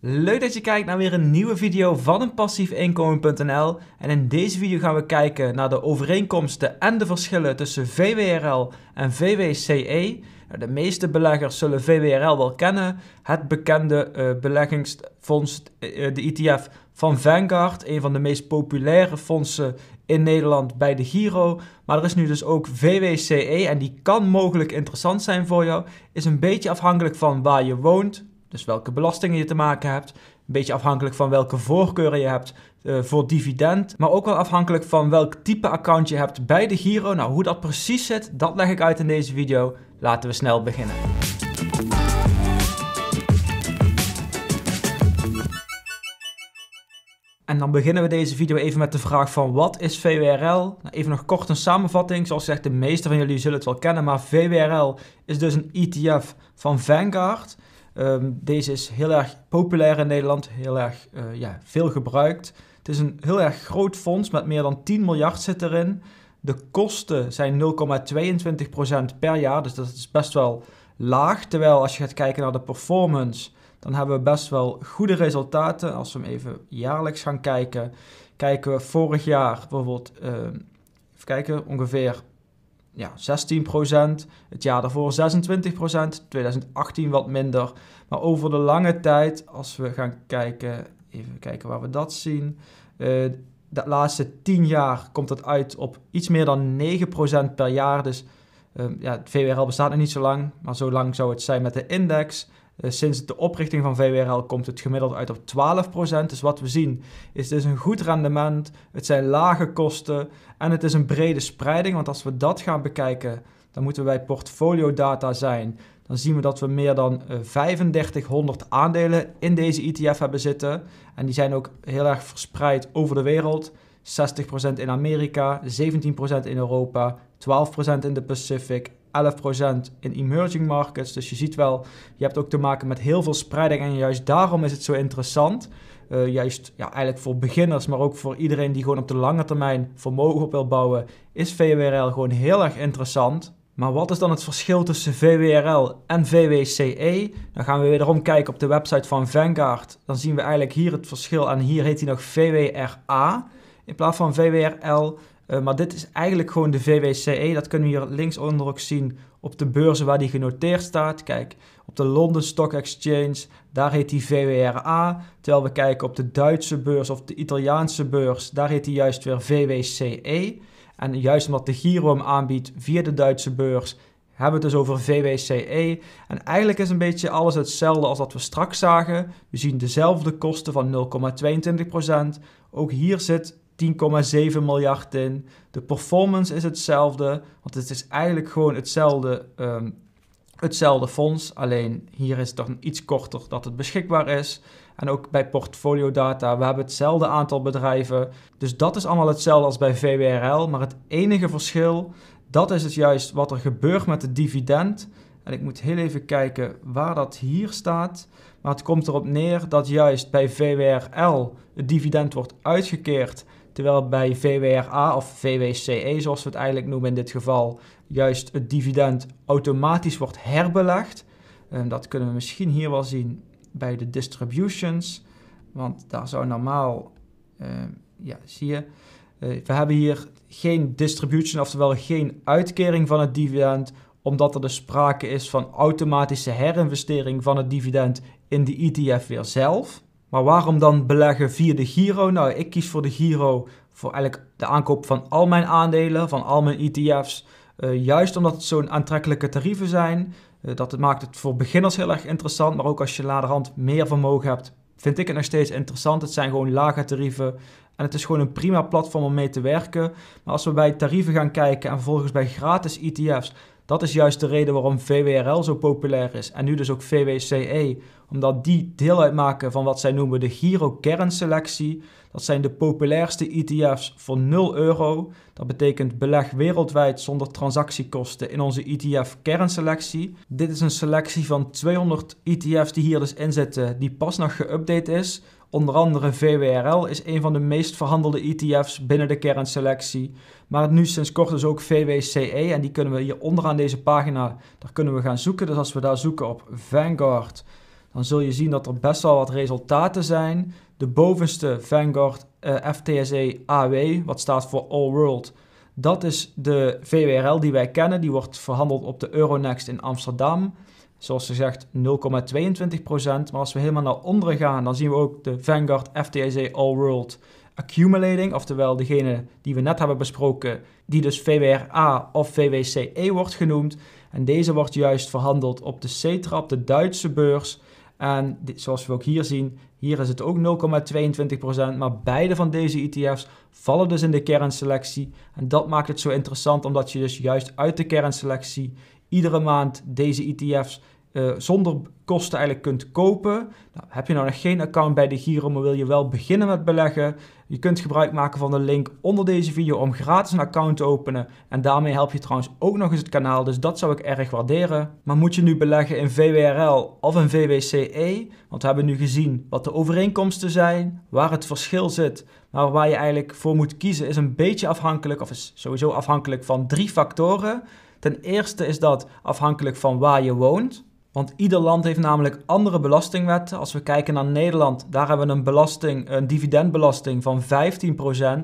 Leuk dat je kijkt naar weer een nieuwe video van een passiefinkomen.nl en in deze video gaan we kijken naar de overeenkomsten en de verschillen tussen VWRL en VWCE. Nou, de meeste beleggers zullen VWRL wel kennen, het bekende eh, beleggingsfonds, eh, eh, de ETF van Vanguard, een van de meest populaire fondsen in Nederland bij de Giro. Maar er is nu dus ook VWCE en die kan mogelijk interessant zijn voor jou. Is een beetje afhankelijk van waar je woont, dus welke belastingen je te maken hebt. Een beetje afhankelijk van welke voorkeuren je hebt eh, voor dividend. Maar ook wel afhankelijk van welk type account je hebt bij de Giro. Nou, hoe dat precies zit, dat leg ik uit in deze video. Laten we snel beginnen. En dan beginnen we deze video even met de vraag van wat is VWRL? Nou, even nog kort een samenvatting. Zoals gezegd, de meeste van jullie zullen het wel kennen, maar VWRL is dus een ETF van Vanguard. Ehm, deze is heel erg populair in Nederland, heel erg eh, ja, veel gebruikt. Het is een heel erg groot fonds met meer dan 10 miljard zit erin. De kosten zijn 0,22% per jaar, dus dat is best wel laag. Terwijl als je gaat kijken naar de performance, dan hebben we best wel goede resultaten. Als we hem even jaarlijks gaan kijken, kijken we vorig jaar bijvoorbeeld, ehm, even kijken, ongeveer ja, 16%, het jaar daarvoor 26%, 2018 wat minder. Maar over de lange tijd, als we gaan kijken, even kijken waar we dat zien. Eh, de laatste 10 jaar komt dat uit op iets meer dan 9% per jaar. Dus ehm, ja, het VWRL bestaat nog niet zo lang, maar zo lang zou het zijn met de index. Eh, sinds de oprichting van VWRL komt het gemiddeld uit op 12%. Dus wat we zien is dus een goed rendement, het zijn lage kosten en het is een brede spreiding. Want als we dat gaan bekijken, dan moeten we bij data zijn dan zien we dat we meer dan 3500 eh, aandelen in deze ETF hebben zitten. En die zijn ook heel erg verspreid over de wereld. 60% in Amerika, 17% in Europa, 12% in de Pacific, 11% in emerging markets. Dus je ziet wel, je hebt ook te maken met heel veel spreiding. En juist daarom is het zo interessant. Eh, juist ja, eigenlijk voor beginners, maar ook voor iedereen die gewoon op de lange termijn vermogen op wil bouwen, is VWRL gewoon heel erg interessant. Maar wat is dan het verschil tussen VWRL en VWCE? Dan gaan we wederom kijken op de website van Vanguard. Dan zien we eigenlijk hier het verschil en hier heet hij nog VWRA in plaats van VWRL. Eh, maar dit is eigenlijk gewoon de VWCE. Dat kunnen we hier linksonder ook zien op de beurzen waar die genoteerd staat. Kijk, op de London Stock Exchange, daar heet die VWRA. Terwijl we kijken op de Duitse beurs of de Italiaanse beurs, daar heet die juist weer VWCE. En juist omdat de Giro hem aanbiedt via de Duitse beurs, hebben we het dus over VWCE. En eigenlijk is een beetje alles hetzelfde als dat we straks zagen. We zien dezelfde kosten van 0,22%. Ook hier zit 10,7 miljard in. De performance is hetzelfde, want het is eigenlijk gewoon hetzelfde ehm, hetzelfde fonds, alleen hier is het dan iets korter dat het beschikbaar is. En ook bij portfolio data, we hebben hetzelfde aantal bedrijven. Dus dat is allemaal hetzelfde als bij VWRL. Maar het enige verschil, dat is het juist wat er gebeurt met het dividend. En ik moet heel even kijken waar dat hier staat. Maar het komt erop neer dat juist bij VWRL het dividend wordt uitgekeerd Terwijl bij VWRA of VWCE, zoals we het eigenlijk noemen in dit geval, juist het dividend automatisch wordt herbelegd. Ehm, dat kunnen we misschien hier wel zien bij de distributions. Want daar zou normaal, uh, ja, zie je, eh, we hebben hier geen distribution, oftewel geen uitkering van het dividend, omdat er dus sprake is van automatische herinvestering van het dividend in de ETF weer zelf. Maar waarom dan beleggen via de Giro? Nou, ik kies voor de Giro voor eigenlijk de aankoop van al mijn aandelen, van al mijn ETF's. Eh, juist omdat het zo'n aantrekkelijke tarieven zijn. Eh, dat het maakt het voor beginners heel erg interessant. Maar ook als je laterhand meer vermogen hebt, vind ik het nog steeds interessant. Het zijn gewoon lage tarieven. En het is gewoon een prima platform om mee te werken. Maar als we bij tarieven gaan kijken en vervolgens bij gratis ETF's, dat is juist de reden waarom VWRL zo populair is en nu dus ook VWCE, omdat die deel uitmaken van wat zij noemen de Giro-kernselectie. Dat zijn de populairste ETF's voor 0 euro. Dat betekent beleg wereldwijd zonder transactiekosten in onze ETF-kernselectie. Dit is een selectie van 200 ETF's die hier dus in zitten, die pas nog geüpdate is. Onder andere VWRL is een van de meest verhandelde ETF's binnen de kernselectie. Maar nu sinds kort dus ook VWCE en die kunnen we hier onderaan deze pagina, daar kunnen we gaan zoeken. Dus als we daar zoeken op Vanguard, dan zul je zien dat er best wel wat resultaten zijn. De bovenste Vanguard eh, FTSE AW, wat staat voor All World, dat is de VWRL die wij kennen. Die wordt verhandeld op de Euronext in Amsterdam zoals gezegd 0,22%. Maar als we helemaal naar onderen gaan, dan zien we ook de Vanguard FTSE All World Accumulating, oftewel degene die we net hebben besproken, die dus VWRA of VWCE wordt genoemd. En deze wordt juist verhandeld op de C-trap, de Duitse beurs. En zoals we ook hier zien, hier is het ook 0,22%, maar beide van deze ETF's vallen dus in de kernselectie. En dat maakt het zo interessant, omdat je dus juist uit de kernselectie iedere maand deze ETF's eh, zonder kosten eigenlijk kunt kopen. Nou, heb je nou nog geen account bij de Giro, maar wil je wel beginnen met beleggen? Je kunt gebruik maken van de link onder deze video om gratis een account te openen. En daarmee help je trouwens ook nog eens het kanaal, dus dat zou ik erg waarderen. Maar moet je nu beleggen in VWRL of in VWCE? Want we hebben nu gezien wat de overeenkomsten zijn, waar het verschil zit. Maar waar je eigenlijk voor moet kiezen is een beetje afhankelijk, of is sowieso afhankelijk van drie factoren. Ten eerste is dat afhankelijk van waar je woont. Want ieder land heeft namelijk andere belastingwetten. Als we kijken naar Nederland, daar hebben we een belasting, een dividendbelasting van 15%.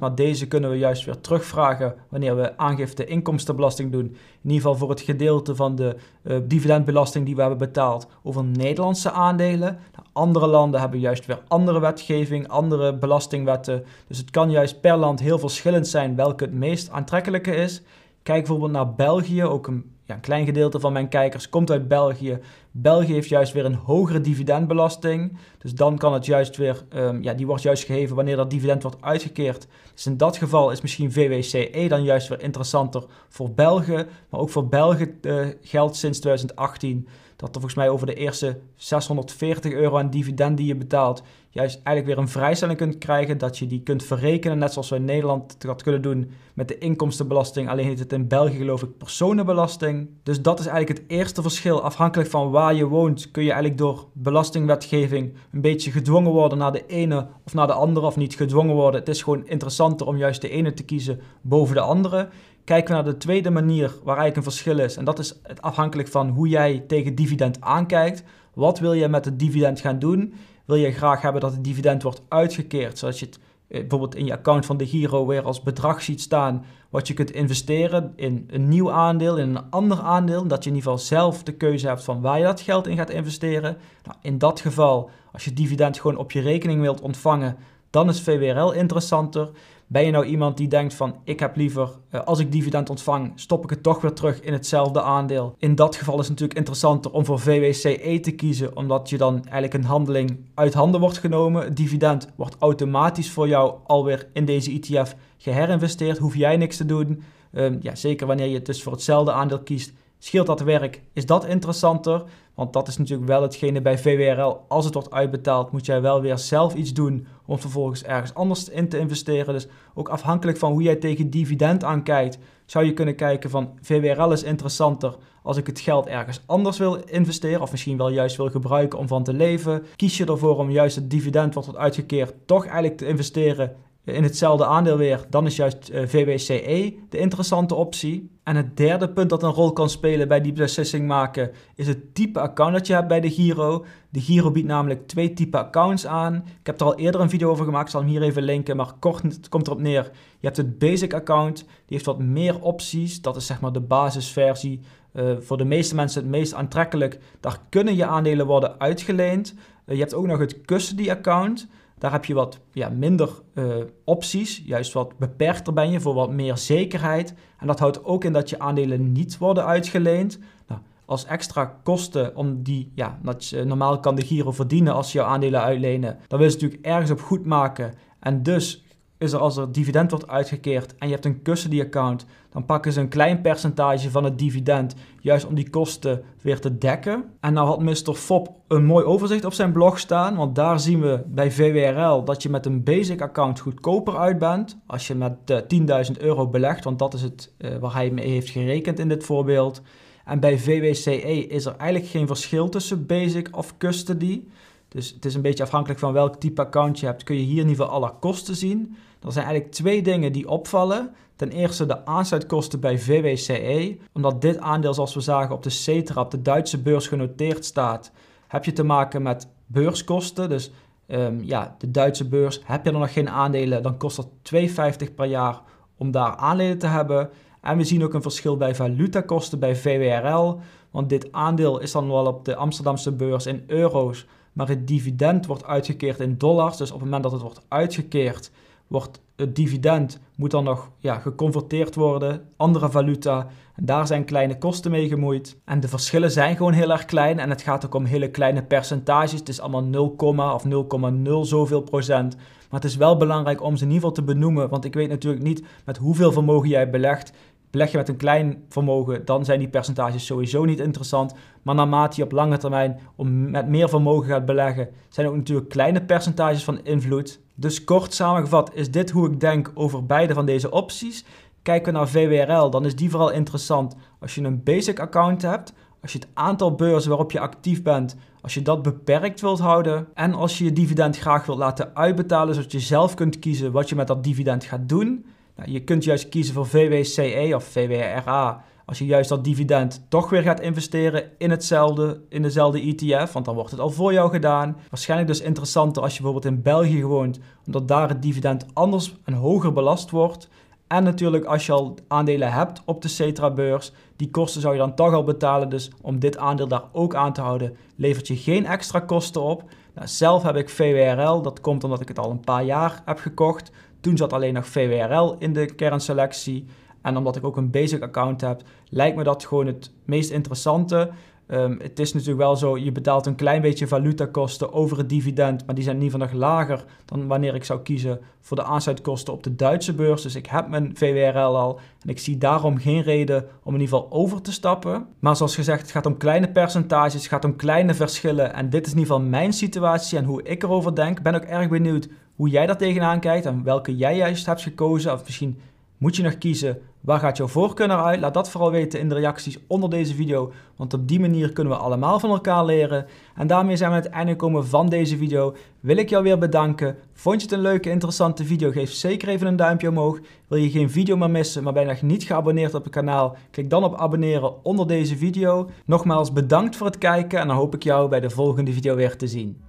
Maar deze kunnen we juist weer terugvragen wanneer we aangifte inkomstenbelasting doen. In ieder geval voor het gedeelte van de eh, dividendbelasting die we hebben betaald over Nederlandse aandelen. Andere landen hebben juist weer andere wetgeving, andere belastingwetten. Dus het kan juist per land heel verschillend zijn welke het meest aantrekkelijke is. Kijk bijvoorbeeld naar België, ook een, ja, een klein gedeelte van mijn kijkers komt uit België. België heeft juist weer een hogere dividendbelasting. Dus dan kan het juist weer, ehm, ja, die wordt juist gegeven wanneer dat dividend wordt uitgekeerd. Dus in dat geval is misschien VWCE dan juist weer interessanter voor België, Maar ook voor België eh, geldt sinds 2018 dat er volgens mij over de eerste 640 euro aan dividend die je betaalt, juist eigenlijk weer een vrijstelling kunt krijgen. Dat je die kunt verrekenen, net zoals we in Nederland dat kunnen doen met de inkomstenbelasting. Alleen heet het in België geloof ik personenbelasting. Dus dat is eigenlijk het eerste verschil. Afhankelijk van waar je woont kun je eigenlijk door belastingwetgeving een beetje gedwongen worden naar de ene of naar de andere. Of niet gedwongen worden. Het is gewoon interessanter om juist de ene te kiezen boven de andere kijken we naar de tweede manier waar eigenlijk een verschil is. En dat is het afhankelijk van hoe jij tegen dividend aankijkt. Wat wil je met het dividend gaan doen? Wil je graag hebben dat het dividend wordt uitgekeerd, zodat je het eh, bijvoorbeeld in je account van de Giro weer als bedrag ziet staan wat je kunt investeren in een nieuw aandeel, in een ander aandeel, dat je in ieder geval zelf de keuze hebt van waar je dat geld in gaat investeren. Nou, in dat geval, als je dividend gewoon op je rekening wilt ontvangen, dan is VWRL interessanter. Ben je nou iemand die denkt van ik heb liever, eh, als ik dividend ontvang, stop ik het toch weer terug in hetzelfde aandeel. In dat geval is het natuurlijk interessanter om voor VWCE te kiezen, omdat je dan eigenlijk een handeling uit handen wordt genomen. Het dividend wordt automatisch voor jou alweer in deze ETF geherinvesteerd, hoef jij niks te doen. Ehm, ja, zeker wanneer je het dus voor hetzelfde aandeel kiest, Scheelt dat werk? Is dat interessanter? Want dat is natuurlijk wel hetgene bij VWRL. Als het wordt uitbetaald, moet jij wel weer zelf iets doen om vervolgens ergens anders in te investeren. Dus ook afhankelijk van hoe jij tegen dividend aankijkt, zou je kunnen kijken van VWRL is interessanter als ik het geld ergens anders wil investeren of misschien wel juist wil gebruiken om van te leven. Kies je ervoor om juist het dividend wat wordt uitgekeerd toch eigenlijk te investeren in hetzelfde aandeel weer, dan is juist eh, VWCE de interessante optie. En het derde punt dat een rol kan spelen bij die beslissing maken is het type account dat je hebt bij de Giro. De Giro biedt namelijk twee type accounts aan. Ik heb er al eerder een video over gemaakt, ik zal hem hier even linken, maar kort het komt erop neer. Je hebt het basic account, die heeft wat meer opties. Dat is zeg maar de basisversie. Eh, voor de meeste mensen het meest aantrekkelijk. Daar kunnen je aandelen worden uitgeleend. Eh, je hebt ook nog het custody account. Daar heb je wat ja, minder eh, opties, juist wat beperkter ben je voor wat meer zekerheid. En dat houdt ook in dat je aandelen niet worden uitgeleend. Nou, als extra kosten om die, ja, dat je, normaal kan de Giro verdienen als je jouw aandelen uitlenen, dan wil je ze natuurlijk ergens op goed maken. En dus is er als er dividend wordt uitgekeerd en je hebt een custody-account, dan pakken ze een klein percentage van het dividend, juist om die kosten weer te dekken. En nou had Mr. Fop een mooi overzicht op zijn blog staan, want daar zien we bij VWRL dat je met een basic account goedkoper uit bent als je met 10.000 eh, euro belegt, want dat is het uh, waar hij mee heeft gerekend in dit voorbeeld. En bij VWCE is er eigenlijk geen verschil tussen basic of custody. Dus het is een beetje afhankelijk van welk type account je hebt, kun je hier in ieder geval alle kosten zien. Er zijn eigenlijk twee dingen die opvallen. Ten eerste de aansluitkosten bij VWCE. Omdat dit aandeel, zoals we zagen, op de op de Duitse beurs, genoteerd staat, heb je te maken met beurskosten. Dus ehm, ja, de Duitse beurs, heb je er nog geen aandelen, dan kost dat 2,50 per jaar om daar aandelen te hebben. En we zien ook een verschil bij valutakosten bij VWRL. Want dit aandeel is dan wel op de Amsterdamse beurs in euro's. Maar het dividend wordt uitgekeerd in dollars. Dus op het moment dat het wordt uitgekeerd, wordt het dividend moet dan nog ja, geconverteerd worden, andere valuta. En daar zijn kleine kosten mee gemoeid. En de verschillen zijn gewoon heel erg klein. En het gaat ook om hele kleine percentages. Het is allemaal 0, of 0,0 zoveel procent. Maar het is wel belangrijk om ze in ieder geval te benoemen. Want ik weet natuurlijk niet met hoeveel vermogen jij belegt. Beleg je met een klein vermogen, dan zijn die percentages sowieso niet interessant. Maar naarmate je op lange termijn om met meer vermogen gaat beleggen, zijn ook natuurlijk kleine percentages van invloed. Dus kort samengevat is dit hoe ik denk over beide van deze opties. Kijken we naar VWRL, dan is die vooral interessant als je een basic account hebt, als je het aantal beurzen waarop je actief bent, als je dat beperkt wilt houden en als je je dividend graag wilt laten uitbetalen zodat je zelf kunt kiezen wat je met dat dividend gaat doen. Nou, je kunt juist kiezen voor VWCE of VWRA als je juist dat dividend toch weer gaat investeren in, hetzelfde, in dezelfde ETF, want dan wordt het al voor jou gedaan. Waarschijnlijk dus interessanter als je bijvoorbeeld in België woont, omdat daar het dividend anders en hoger belast wordt. En natuurlijk als je al aandelen hebt op de Cetra-beurs, die kosten zou je dan toch al betalen. Dus om dit aandeel daar ook aan te houden, levert je geen extra kosten op. Nou, zelf heb ik VWRL, dat komt omdat ik het al een paar jaar heb gekocht. Toen zat alleen nog VWRL in de kernselectie. En omdat ik ook een basic account heb, lijkt me dat gewoon het meest interessante. Ehm, het is natuurlijk wel zo, je betaalt een klein beetje valutakosten over het dividend, maar die zijn in ieder geval nog lager dan wanneer ik zou kiezen voor de aansluitkosten op de Duitse beurs. Dus ik heb mijn VWRL al en ik zie daarom geen reden om in ieder geval over te stappen. Maar zoals gezegd, het gaat om kleine percentages, het gaat om kleine verschillen en dit is in ieder geval mijn situatie en hoe ik erover denk. Ik ben ook erg benieuwd hoe jij daar tegenaan kijkt en welke jij juist hebt gekozen. Of misschien moet je nog kiezen, waar gaat jouw voorkeur uit? Laat dat vooral weten in de reacties onder deze video, want op die manier kunnen we allemaal van elkaar leren. En daarmee zijn we aan het einde gekomen van deze video. Wil ik jou weer bedanken. Vond je het een leuke, interessante video? Geef zeker even een duimpje omhoog. Wil je geen video meer missen, maar ben niet geabonneerd op het kanaal? Klik dan op abonneren onder deze video. Nogmaals bedankt voor het kijken en dan hoop ik jou bij de volgende video weer te zien.